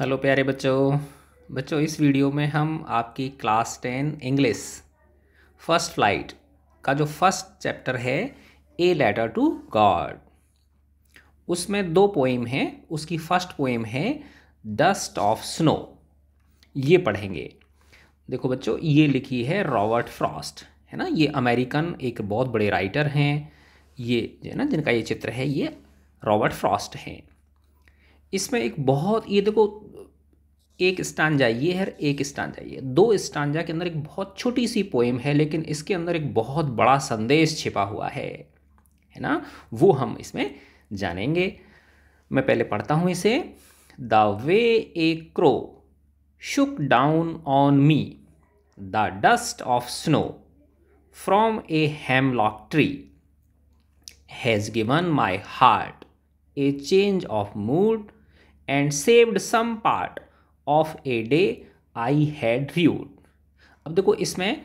hello प्यारे बच्चों बच्चों इस वीडियो में हम आपकी class ten English first flight का जो फर्स्ट चैप्टर है ए लेटर टू गॉड उसमें दो पोएम हैं उसकी फर्स्ट पोएम है डस्ट ऑफ स्नो ये पढ़ेंगे देखो बच्चों ये लिखी है रॉबर्ट फ्रॉस्ट है ना ये अमेरिकन एक बहुत बड़े राइटर हैं ये है ना जिनका ये चित्र है ये रॉबर्ट फ्रॉस्ट हैं इसमें एक बहुत ये देखो एक स्टांजा ये है एक स्टांजा ये दो स्टांजा के अंदर एक बहुत छोटी सी पोएम है लेकिन इसके अंदर एक बहुत बड़ा संदेश छिपा हुआ है है ना वो हम इसमें जानेंगे मैं पहले पढ़ता हूँ इसे the way a crow shook down on me the dust of snow from a hemlock tree has given my heart a change of mood and saved some part of a day I had rued अब देखो इसमें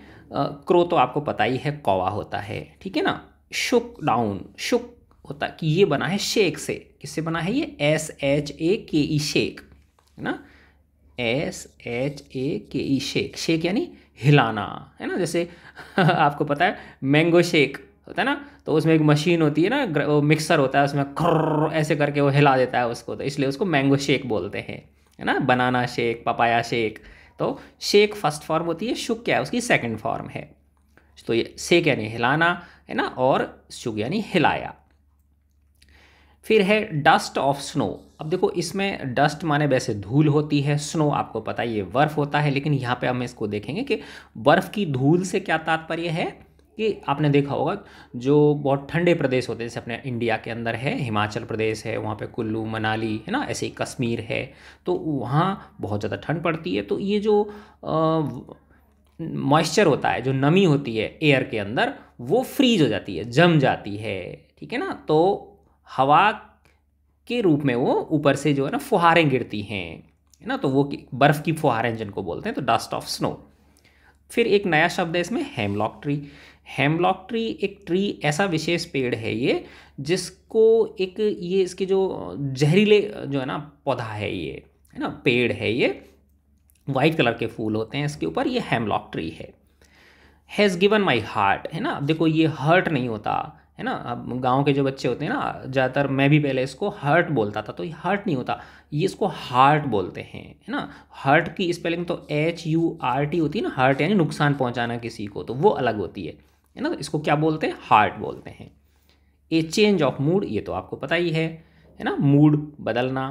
crow तो आपको पता ही है कौवा होता है ठीक है ना शुक डाउन शुक होता कि ये बना है शेक से किससे बना है ये एस एच ए के ई शेक है ना एस एच ए के ई शेक शेक यानी हिलाना है ना जैसे आपको पता है मैंगो शेक होता है ना तो उसमें एक मशीन होती है ना वो मिक्सर होता है उसमें खर ऐसे करके वो हिला देता है उसको तो इसलिए उसको मैंगो शेक बोलते हैं है ना बनाना शेक पपाया शेक तो शेक फर्स्ट फॉर्म होती है शुक क्या है उसकी सेकेंड फॉर्म है तो ये शेक यानी हिलाना है ना और शुक यानी हिलाया फिर है डस्ट ऑफ स्नो अब देखो इसमें डस्ट माने वैसे धूल होती है स्नो आपको पता है ये बर्फ़ होता है लेकिन यहाँ पे हम इसको देखेंगे कि बर्फ़ की धूल से क्या तात्पर्य है कि आपने देखा होगा जो बहुत ठंडे प्रदेश होते हैं जैसे अपने इंडिया के अंदर है हिमाचल प्रदेश है वहाँ पे कुल्लू मनाली है ना ऐसे ही कश्मीर है तो वहाँ बहुत ज़्यादा ठंड पड़ती है तो ये जो मॉइस्चर होता है जो नमी होती है एयर के अंदर वो फ्रीज हो जाती है जम जाती है ठीक है ना तो हवा के रूप में वो ऊपर से जो है ना फुहारें गिरती हैं है ना तो वो बर्फ़ की फुहारें जिनको बोलते हैं तो डस्ट ऑफ स्नो फिर एक नया शब्द है इसमें हेमलॉक ट्री हेमलॉक ट्री एक ट्री ऐसा विशेष पेड़ है ये जिसको एक ये इसके जो जहरीले जो है ना पौधा है ये है ना पेड़ है ये वाइट कलर के फूल होते हैं इसके ऊपर ये हेमलॉक ट्री है हैज़ गिवन माई हार्ट है ना देखो ये हर्ट नहीं होता है ना अब गाँव के जो बच्चे होते हैं ना ज़्यादातर मैं भी पहले इसको हर्ट बोलता था तो ये हर्ट नहीं होता ये इसको हार्ट बोलते हैं है ना हर्ट की स्पेलिंग तो एच यू आर टी होती है ना हर्ट यानी नुकसान पहुंचाना किसी को तो वो अलग होती है है ना इसको क्या बोलते हैं हार्ट बोलते हैं ए चेंज ऑफ मूड ये तो आपको पता ही है है ना मूड बदलना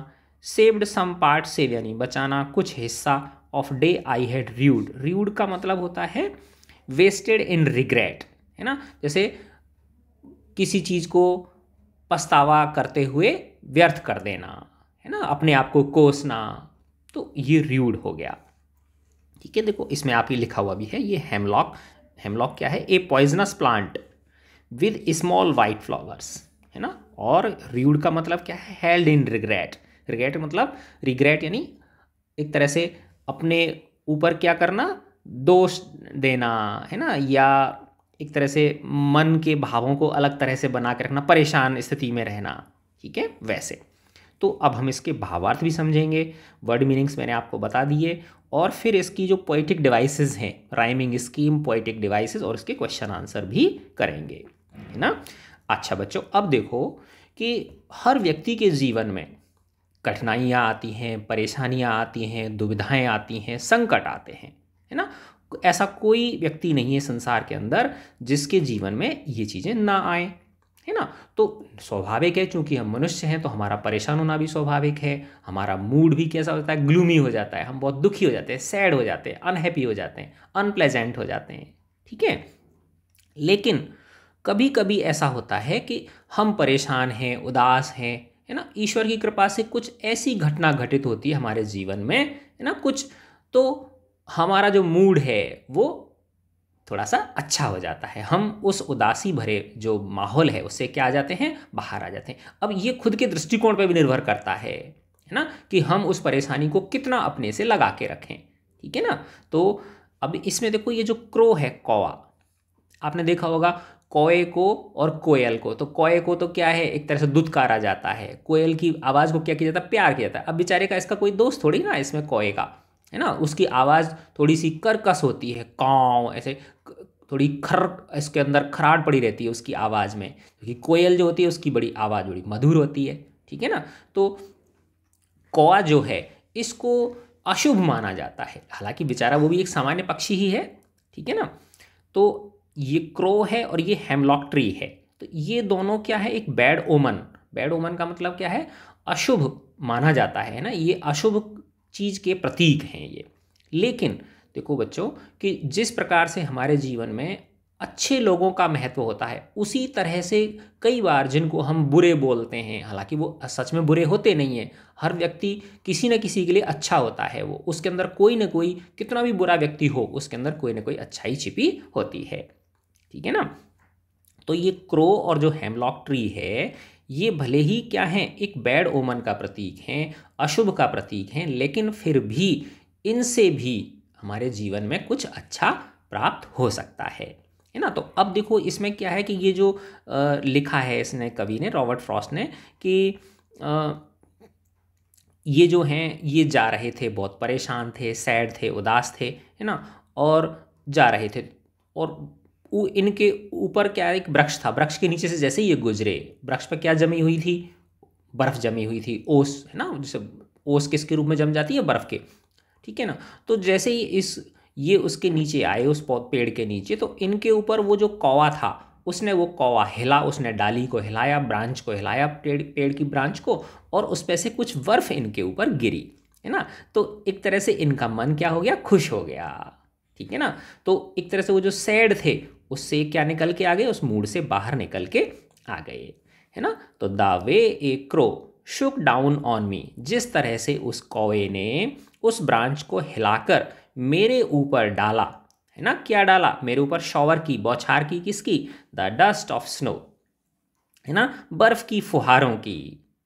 सेव्ड सम पार्ट सेव यानी बचाना कुछ हिस्सा of day I had rued rued का मतलब होता है वेस्टेड इन रिग्रेट है ना जैसे किसी चीज़ को पछतावा करते हुए व्यर्थ कर देना है ना अपने आप को कोसना तो ये र्यूड हो गया ठीक है देखो इसमें आप ही लिखा हुआ भी है ये हेमलॉक हेमलॉक क्या है a poisonous plant with small white flowers है ना और रीड का मतलब क्या है हेल्ड इन रिग्रेट रिग्रेट मतलब रिग्रेट यानी एक तरह से अपने ऊपर क्या करना दोष देना है ना या एक तरह से मन के भावों को अलग तरह से बना के रखना परेशान स्थिति में रहना ठीक है वैसे तो अब हम इसके भावार्थ भी समझेंगे वर्ड मीनिंग्स मैंने आपको बता दिए और फिर इसकी जो पोइटिक डिवाइसेस हैं राइमिंग स्कीम पोइटिक डिवाइसेस और इसके क्वेश्चन आंसर भी करेंगे है ना अच्छा बच्चों अब देखो कि हर व्यक्ति के जीवन में कठिनाइयाँ आती हैं परेशानियाँ आती हैं दुविधाएँ आती हैं संकट आते हैं है ना ऐसा कोई व्यक्ति नहीं है संसार के अंदर जिसके जीवन में ये चीज़ें ना आएँ है ना तो स्वाभाविक है क्योंकि हम मनुष्य हैं तो हमारा परेशान होना भी स्वाभाविक है हमारा मूड भी कैसा होता है ग्लूमी हो जाता है हम बहुत दुखी हो जाते हैं सैड हो जाते हैं अनहैप्पी हो जाते हैं अनप्लेजेंट हो जाते हैं ठीक है लेकिन कभी कभी ऐसा होता है कि हम परेशान हैं उदास हैं है ना ईश्वर की कृपा से कुछ ऐसी घटना घटित होती है हमारे जीवन में है ना कुछ तो हमारा जो मूड है वो थोड़ा सा अच्छा हो जाता है हम उस उदासी भरे जो माहौल है उससे क्या आ जाते हैं बाहर आ जाते हैं अब ये खुद के दृष्टिकोण पर भी निर्भर करता है है ना कि हम उस परेशानी को कितना अपने से लगा के रखें ठीक है ना तो अब इसमें देखो ये जो क्रो है कौवा आपने देखा होगा कोए को और कोयल को तो कोए को तो क्या है एक तरह से दुदकारा जाता है कोयल की आवाज़ को क्या किया जाता है प्यार किया जाता है अब बेचारे का इसका कोई दोस्त थोड़ी ना इसमें कोए का है ना उसकी आवाज़ थोड़ी सी कर्कश होती है काव ऐसे थोड़ी खर इसके अंदर खराट पड़ी रहती है उसकी आवाज़ में क्योंकि कोयल जो होती है उसकी बड़ी आवाज़ बड़ी मधुर होती है ठीक है ना तो कौआ जो है इसको अशुभ माना जाता है हालांकि बेचारा वो भी एक सामान्य पक्षी ही है ठीक है ना तो ये क्रो है और ये हेमलॉक ट्री है तो ये दोनों क्या है एक बैड ओमन बैड ओमन का मतलब क्या है अशुभ माना जाता है ना ये अशुभ चीज़ के प्रतीक हैं ये लेकिन देखो बच्चों कि जिस प्रकार से हमारे जीवन में अच्छे लोगों का महत्व होता है उसी तरह से कई बार जिनको हम बुरे बोलते हैं हालांकि वो सच में बुरे होते नहीं हैं हर व्यक्ति किसी न किसी के लिए अच्छा होता है वो उसके अंदर कोई ना कोई कितना भी बुरा व्यक्ति हो उसके अंदर कोई ना कोई अच्छाई छिपी होती है ठीक है ना तो ये क्रो और जो हेमलॉक ट्री है ये भले ही क्या हैं एक बैड ओमन का प्रतीक हैं अशुभ का प्रतीक हैं लेकिन फिर भी इनसे भी हमारे जीवन में कुछ अच्छा प्राप्त हो सकता है है ना तो अब देखो इसमें क्या है कि ये जो आ, लिखा है इसने कवि ने रॉबर्ट फ्रॉस्ट ने कि आ, ये जो हैं ये जा रहे थे बहुत परेशान थे सैड थे उदास थे है ना और जा रहे थे और इनके ऊपर क्या एक वृक्ष था वृक्ष के नीचे से जैसे ही ये गुजरे वृक्ष पर क्या जमी हुई थी बर्फ़ जमी हुई थी ओस है ना जैसे ओस किसके रूप में जम जाती है बर्फ़ के ठीक है ना तो जैसे ही इस ये उसके नीचे आए उस पेड़ के नीचे तो इनके ऊपर वो जो कौवा था उसने वो कौवा हिला उसने डाली को हिलाया ब्रांच को हिलाया पेड़ पेड़ की ब्रांच को और उस पर से कुछ बर्फ़ इनके ऊपर गिरी है ना तो एक तरह से इनका मन क्या हो गया खुश हो गया ठीक है ना तो एक तरह से वो जो सैड थे उससे क्या निकल के आ गए उस मूड से बाहर निकल के आ गए है ना तो the way a crow shook down on me जिस तरह से उस कौए ने उस ब्रांच को हिलाकर मेरे ऊपर डाला है ना क्या डाला मेरे ऊपर शॉवर की बौछार की किसकी द डस्ट ऑफ स्नो है ना बर्फ की फुहारों की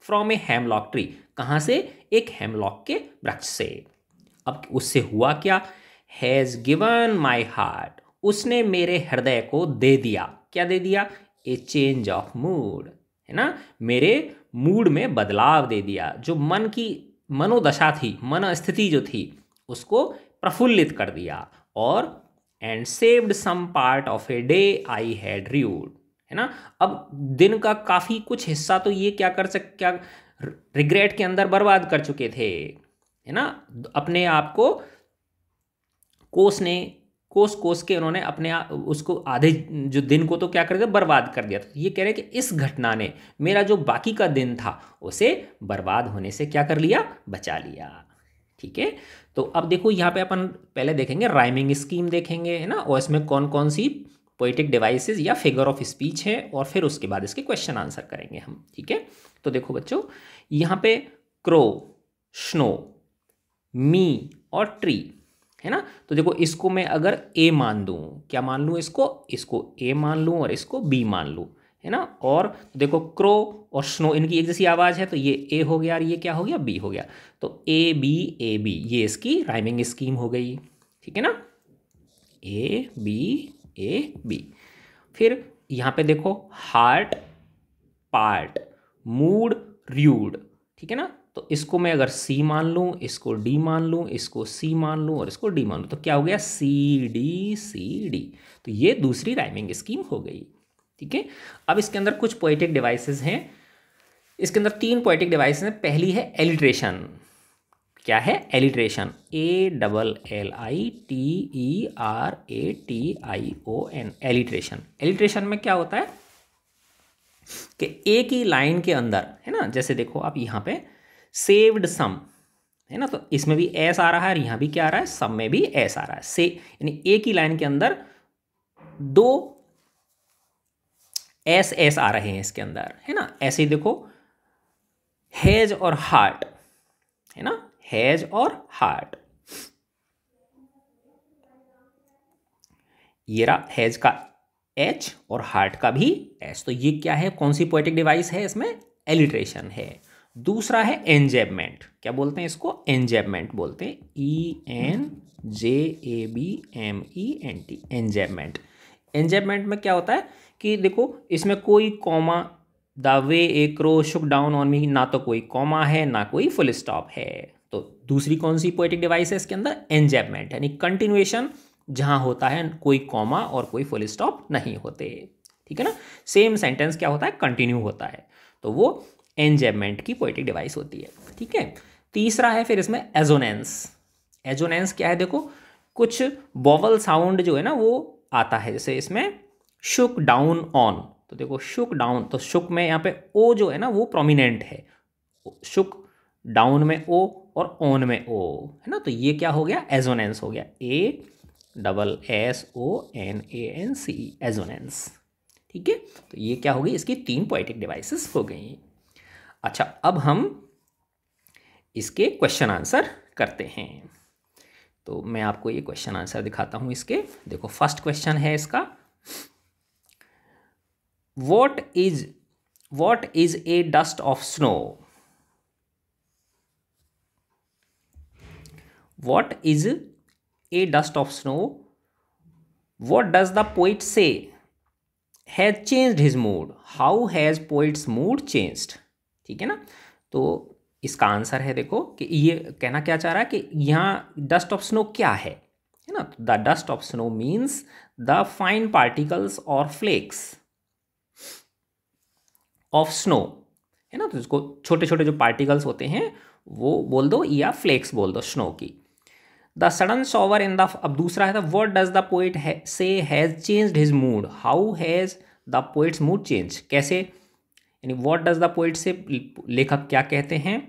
फ्रॉम ए हेमलॉक ट्री कहाँ से एक हेमलॉक के वृक्ष से अब उससे हुआ क्या हैज़ गिवन माई हार्ट उसने मेरे हृदय को दे दिया क्या दे दिया ए चेंज ऑफ मूड है ना मेरे मूड में बदलाव दे दिया जो मन की मनोदशा थी मन स्थिति जो थी उसको प्रफुल्लित कर दिया और and saved some part of a day I had rued है ना अब दिन का काफ़ी कुछ हिस्सा तो ये क्या कर सक क्या रिग्रेट के अंदर बर्बाद कर चुके थे है ना अपने आप को कोसने कोस कोस के उन्होंने अपने आ, उसको आधे जो दिन को तो क्या कर दिया बर्बाद कर दिया तो ये कह रहे हैं कि इस घटना ने मेरा जो बाकी का दिन था उसे बर्बाद होने से क्या कर लिया बचा लिया ठीक है तो अब देखो यहाँ पे अपन पहले देखेंगे राइमिंग स्कीम देखेंगे है ना और इसमें कौन कौन सी पोइटिक डिवाइसेस या फिगर ऑफ स्पीच है और फिर उसके बाद इसके क्वेश्चन आंसर करेंगे हम ठीक है तो देखो बच्चों यहाँ पे क्रो स्नो मी और ट्री है ना तो देखो इसको मैं अगर ए मान दूँ क्या मान लूँ इसको इसको ए मान लूँ और इसको बी मान लूँ है ना और देखो क्रो और स्नो इनकी एक जैसी आवाज़ है तो ये ए हो गया और ये क्या हो गया बी हो गया तो ए बी ए बी ये इसकी राइमिंग स्कीम हो गई ठीक है ना ए बी ए बी फिर यहाँ पे देखो हार्ट पार्ट मूड र्यूड ठीक है ना तो इसको मैं अगर सी मान लूँ इसको डी मान लूँ इसको सी मान लूँ और इसको डी मान लूँ तो क्या हो गया सी डी सी डी तो ये दूसरी राइमिंग स्कीम हो गई ठीक है अब इसके अंदर कुछ पोइटिक डिवाइसेस हैं इसके अंदर तीन पोइटिक डिवाइस हैं पहली है एलिट्रेशन क्या है alliteration A double L I T E R A T I O N alliteration alliteration में क्या होता है कि एक ही लाइन के अंदर है ना जैसे देखो आप यहाँ पे सेव्ड सम है ना तो इसमें भी एस आ रहा है और यहाँ भी क्या आ रहा है सम में भी एस आ रहा है से यानी एक ही लाइन के अंदर दो एस एस आ रहे हैं इसके अंदर है ना ऐसे ही देखो हैज और हार्ट है ना हैज और हार्ट ये रहा हैज का एच और हार्ट का भी एच तो ये क्या है कौन सी पोएटिक डिवाइस है इसमें एलिट्रेशन है दूसरा है एनजेबमेंट क्या बोलते हैं इसको एनजेबमेंट बोलते हैं E e e N J A B M E N T enjambment enjambment में क्या होता है कि देखो इसमें कोई comma the way a crow shook down on me ना तो कोई कॉमा है ना कोई फुल स्टॉप है तो दूसरी कौन सी पोइटिक डिवाइस है इसके अंदर एनजेबमेंट यानी कंटिन्यूएशन जहां होता है कोई कॉमा और कोई फुल स्टॉप नहीं होते ठीक है ना सेम सेंटेंस क्या होता है कंटिन्यू होता है तो वो एंजेमेंट की पोइटिक डिवाइस होती है ठीक है तीसरा है फिर इसमें एजोनेंस एजोनेंस क्या है देखो कुछ बॉवल साउंड जो है ना वो आता है जैसे इसमें शुक डाउन ऑन तो देखो शुक डाउन तो शुक में यहाँ पे ओ जो है ना वो प्रोमिनेंट है शुक डाउन में ओ और ऑन में ओ है ना तो ये क्या हो गया एजोनेंस हो गया A double S O N A N C assonance ठीक है तो ये क्या हो गई इसकी तीन पोइटिक डिवाइसेस हो गई अच्छा अब हम इसके क्वेश्चन आंसर करते हैं तो मैं आपको ये क्वेश्चन आंसर दिखाता हूं इसके देखो फर्स्ट क्वेश्चन है इसका what is what is a dust of snow what is a dust of snow what does the poet say has changed his mood how has poet's mood changed ठीक है ना तो इसका आंसर है देखो कि ये कहना क्या चाह रहा है कि यहाँ डस्ट ऑफ स्नो क्या है है ना the dust of snow means the fine particles और फ्लेक्स ऑफ स्नो है ना तो इसको छोटे छोटे जो पार्टिकल्स होते हैं वो बोल दो या फ्लेक्स बोल दो स्नो की the sudden shower in the अब दूसरा है what does the poet say has change his mood how has the poet's mood change कैसे यानी वॉट डज द पोइट से लेखक क्या कहते हैं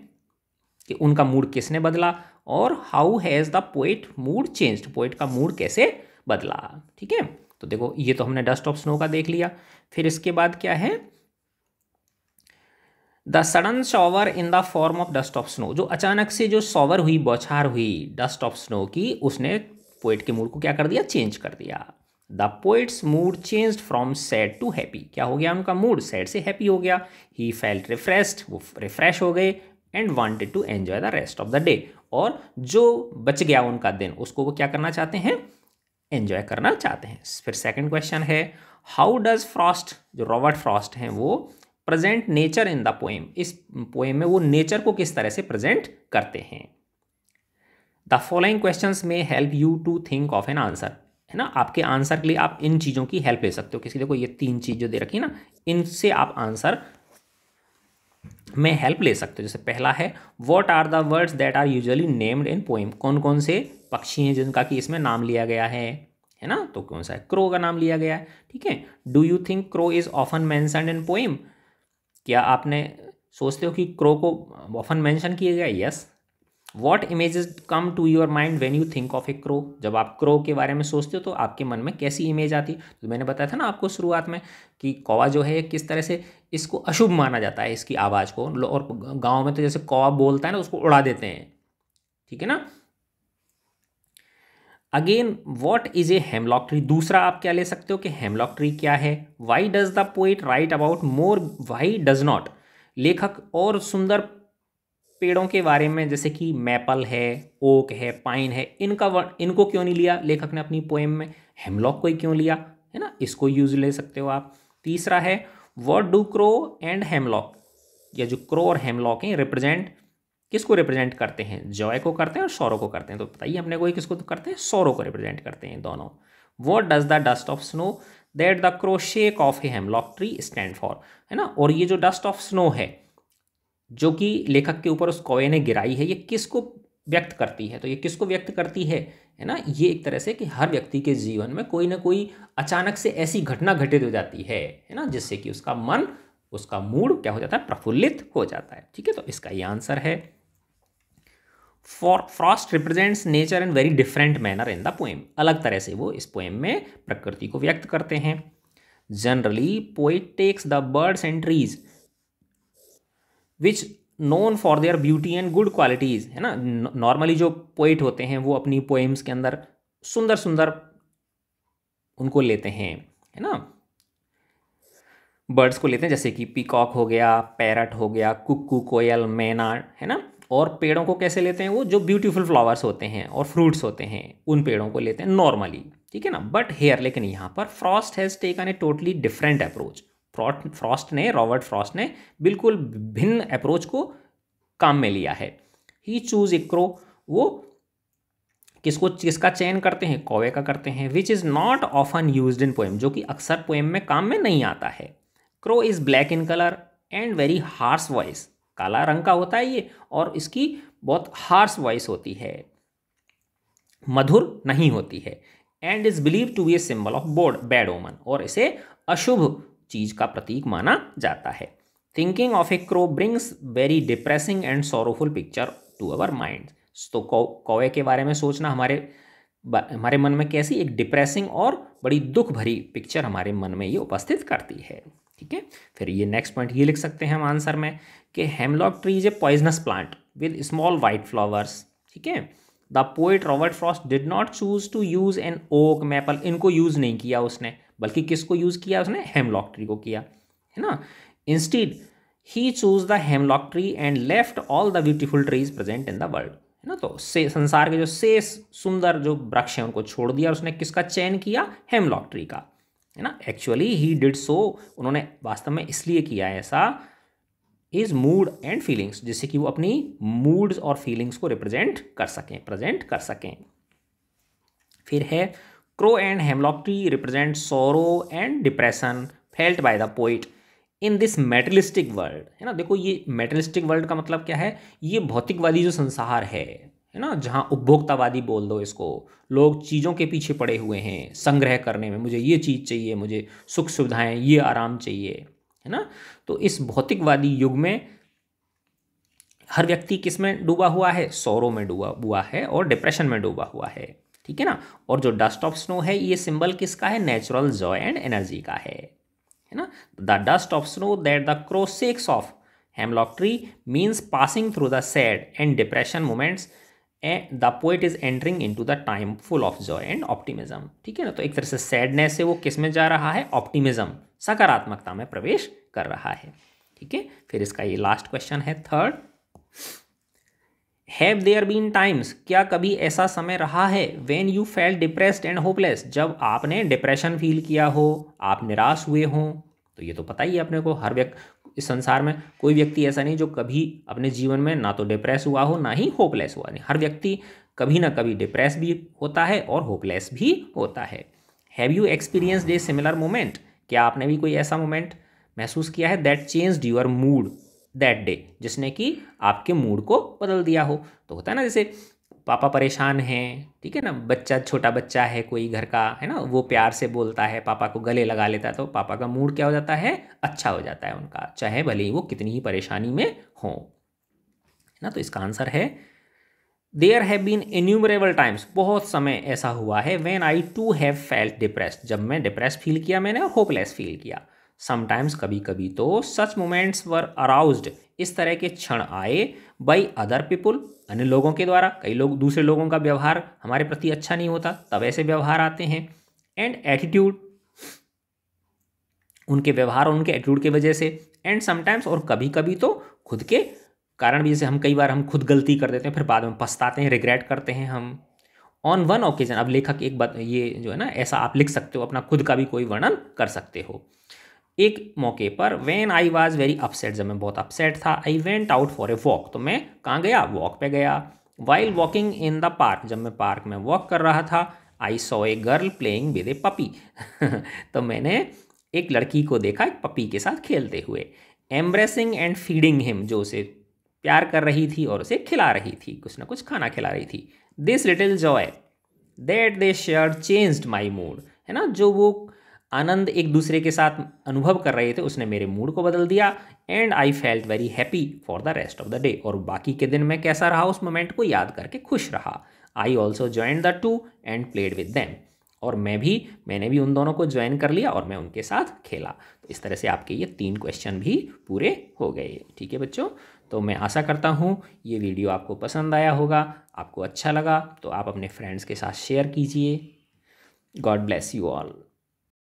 कि उनका मूड किसने बदला और how has the poet mood changed poet का मूड कैसे बदला ठीक है तो देखो ये तो हमने डस्ट ऑफ स्नो का देख लिया फिर इसके बाद क्या है the sudden shower in the form of dust of snow जो अचानक से जो शॉवर हुई बौछार हुई डस्ट ऑफ स्नो की उसने पोइट के मूड को क्या कर दिया चेंज कर दिया the poet's mood change from sad to happy क्या हो गया उनका मूड सैड से हैप्पी हो गया ही फेल्ट रिफ्रेस्ड वो रिफ्रेश हो गए and wanted to enjoy the rest of the day और जो बच गया उनका दिन उसको वो क्या करना चाहते हैं एन्जॉय करना चाहते हैं फिर सेकेंड क्वेश्चन है हाउ डज फ्रॉस्ट जो रॉबर्ट फ्रॉस्ट हैं वो present nature in the poem इस पोएम में वो नेचर को किस तरह से प्रेजेंट करते हैं द फॉलोइंग क्वेश्चन में help you to think of an answer है ना आपके आंसर के लिए आप इन चीज़ों की हेल्प ले सकते हो किसी देखो ये तीन चीज़ जो दे रखी है ना इनसे आप आंसर में हेल्प ले सकते हो जैसे पहला है what are the words that are usually named in poem कौन कौन से पक्षी हैं जिनका कि इसमें नाम लिया गया है है ना तो कौन सा है क्रो का नाम लिया गया है ठीक है do you think crow is often mentioned in poem क्या आपने सोचते हो कि क्रो को ऑफन मैंशन किया गया yes what images come to your mind when you think of a crow जब आप क्रो के बारे में सोचते हो तो आपके मन में कैसी इमेज आती है तो मैंने बताया था ना आपको शुरुआत में कि कौवा जो है किस तरह से इसको अशुभ माना जाता है इसकी आवाज़ को और गाँव में तो जैसे कौवा बोलता है ना उसको उड़ा देते हैं ठीक है ना again what is a hemlock tree दूसरा आप क्या ले सकते हो कि हेमलॉक ट्री क्या है why does the poet write about more why does not लेखक और सुंदर पेड़ों के बारे में जैसे कि मैपल है ओक है पाइन है इनका वर्ड इनको क्यों नहीं लिया लेखक ने अपनी पोएम में हेमलॉक को ही क्यों लिया है ना इसको यूज ले सकते हो आप तीसरा है word do crow and hemlock या जो क्रो और हेमलॉक हैं रिप्रेजेंट किसको रिप्रेजेंट करते हैं जॉय को करते हैं और सोरो को करते हैं तो बताइए हमने कोई किसको करते हैं सोरो को रिप्रेजेंट करते हैं दोनों what does the dust of snow that the crow shake off a hemlock tree stand for है ना और ये जो डस्ट ऑफ स्नो है जो कि लेखक के ऊपर उस कौए ने गिराई है ये किसको व्यक्त करती है तो ये किसको व्यक्त करती है है ना ये एक तरह से कि हर व्यक्ति के जीवन में कोई ना कोई अचानक से ऐसी घटना घटित हो जाती है है ना जिससे कि उसका मन उसका मूड क्या हो जाता है प्रफुल्लित हो जाता है ठीक है तो इसका ये आंसर है for Frost represents nature in very different manner in the poem अलग तरह से वो इस पोएम में प्रकृति को व्यक्त करते हैं generally poet takes the birds and trees which known for their beauty and good qualities है ना नॉर्मली जो पोइट होते हैं वो अपनी पोएम्स के अंदर सुंदर सुंदर उनको लेते हैं है ना बर्ड्स को लेते हैं जैसे कि पीकॉक हो गया पैरट हो गया कुकू कोयल मैना है ना और पेड़ों को कैसे लेते हैं वो जो ब्यूटीफुल फ्लावर्स होते हैं और फ्रूट्स होते हैं उन पेड़ों को लेते हैं नॉर्मली ठीक है ना बट हेयर लेकिन यहाँ पर Frost has taken a totally different approach Frost ने रॉबर्ट फ्रॉस्ट ने बिल्कुल भिन्न अप्रोच को काम में लिया है ही चूज इक्रो वो किसको किसका चयन करते हैं कौवे का करते हैं which is not often use in poem जो कि अक्सर पोएम में काम में नहीं आता है crow is black in colour and very harsh voice काला रंग का होता है ये और इसकी बहुत हार्स वॉइस होती है मधुर नहीं होती है and is believe to be a symbol of board bad omen और इसे अशुभ चीज का प्रतीक माना जाता है thinking of a crow brings very depressing and sorrowful picture to our mind तो कौए के बारे में सोचना हमारे हमारे मन में कैसी एक डिप्रेसिंग और बड़ी दुख भरी पिक्चर हमारे मन में ये उपस्थित करती है ठीक है फिर ये नेक्स्ट पॉइंट ये लिख सकते हैं हम आंसर में कि hemlock tree is a poisonous plant with small white flowers ठीक है the poet Robert Frost did not choose to use an oak maple इनको यूज़ नहीं किया उसने बल्कि किसको यूज़ किया उसने हेमलॉक ट्री को किया है ना instead he choose the hemlock tree and left all the beautiful trees present in the world है ना तो से संसार के जो शेष सुंदर जो वृक्ष हैं उनको छोड़ दिया उसने किसका चयन किया हेमलॉक ट्री का है ना एक्चुअली ही डिड सो उन्होंने वास्तव में इसलिए किया ऐसा इज मूड एंड फीलिंग्स जिससे कि वो अपनी मूड्स और फीलिंग्स को रिप्रेजेंट कर सकें प्रेजेंट कर सकें फिर है crow and hemlock tree represent sorrow and depression felt by the poet in this materialistic world है ना देखो ये मेटलिस्टिक वर्ल्ड का मतलब क्या है ये भौतिकवादी जो संसार है है ना जहाँ उपभोक्तावादी बोल दो इसको लोग चीज़ों के पीछे पड़े हुए हैं संग्रह करने में मुझे ये चीज़ चाहिए मुझे सुख सुविधाएं ये आराम चाहिए है ना तो इस भौतिकवादी युग में हर व्यक्ति किस में डूबा हुआ है सौरों में डूबा हुआ है और डिप्रेशन में डूबा हुआ है ठीक है ना और जो डस्ट ऑफ स्नो है ये सिंबल किसका है नेचुरल जॉय एंड एनर्जी का है है ना the dust of snow that the crow shakes of tree means passing through the sad and depression moments moments the poet is entering into the time full of joy and optimism ठीक है ना तो एक तरह से sadness से वो किस में जा रहा है ऑप्टिमिज्म सकारात्मकता में प्रवेश कर रहा है ठीक है फिर इसका ये लास्ट क्वेश्चन है third have there been times क्या कभी ऐसा समय रहा है when you felt depressed and hopeless जब आपने डिप्रेशन फील किया हो आप निराश हुए हों तो ये तो पता ही है अपने को हर व्यक्ति इस संसार में कोई व्यक्ति ऐसा नहीं जो कभी अपने जीवन में ना तो डिप्रेस हुआ हो ना ही होपलेस हुआ नहीं हर व्यक्ति कभी ना कभी डिप्रेस भी होता है और होपलेस भी होता है have you experienced a similar moment क्या आपने भी कोई ऐसा मोमेंट महसूस किया है that changed your mood that day जिसने कि आपके मूड को बदल दिया हो तो होता है ना जैसे पापा परेशान हैं ठीक है ना बच्चा छोटा बच्चा है कोई घर का है ना वो प्यार से बोलता है पापा को गले लगा लेता है तो पापा का मूड क्या हो जाता है अच्छा हो जाता है उनका चाहे भले ही वो कितनी ही परेशानी में हो है ना तो इसका आंसर है there have been innumerable times बहुत समय ऐसा हुआ है when I too have felt depress जब मैं डिप्रेस फील किया मैंने और होपलेस फील किया समटाइम्स कभी कभी तो सच मोमेंट्स वर अराउज इस तरह के क्षण आए बाई अदर पीपुल अन्य लोगों के द्वारा कई लोग दूसरे लोगों का व्यवहार हमारे प्रति अच्छा नहीं होता तब ऐसे व्यवहार आते हैं एंड एटीट्यूड उनके व्यवहार और उनके एटीट्यूड की वजह से एंड समटाइम्स और कभी कभी तो खुद के कारण भी जैसे हम कई बार हम खुद गलती कर देते हैं फिर बाद में पछताते हैं रिग्रेट करते हैं हम ऑन वन ओकेजन अब लेखक एक बात ये जो है ना ऐसा आप लिख सकते हो अपना खुद का भी कोई वर्णन कर सकते हो एक मौके पर when I was very upset जब मैं बहुत अपसेट था I went out for a walk तो मैं कहाँ गया वॉक पे गया while walking in the park जब मैं पार्क में वॉक कर रहा था I saw a girl playing with a puppy तो मैंने एक लड़की को देखा एक पपी के साथ खेलते हुए एम्ब्रेसिंग एंड फीडिंग हिम जो उसे प्यार कर रही थी और उसे खिला रही थी कुछ ना कुछ खाना खिला रही थी this little joy that they share changed my mood है ना जो वो आनंद एक दूसरे के साथ अनुभव कर रहे थे उसने मेरे मूड को बदल दिया and I felt very happy for the rest of the day और बाकी के दिन मैं कैसा रहा उस मोमेंट को याद करके खुश रहा I also join the two and played with them और मैं भी मैंने भी उन दोनों को ज्वाइन कर लिया और मैं उनके साथ खेला तो इस तरह से आपके ये तीन क्वेश्चन भी पूरे हो गए ठीक है बच्चों तो मैं आशा करता हूँ ये वीडियो आपको पसंद आया होगा आपको अच्छा लगा तो आप अपने फ्रेंड्स के साथ शेयर कीजिए गॉड ब्लेस यू ऑल